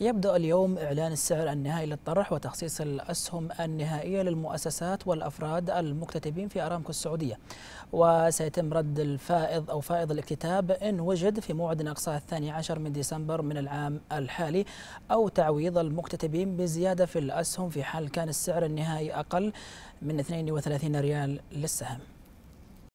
يبدأ اليوم إعلان السعر النهائي للطرح وتخصيص الأسهم النهائية للمؤسسات والأفراد المكتتبين في أرامكو السعودية وسيتم رد الفائض أو فائض الاكتتاب إن وجد في موعد أقصى الثاني عشر من ديسمبر من العام الحالي أو تعويض المكتتبين بزيادة في الأسهم في حال كان السعر النهائي أقل من 32 ريال للسهم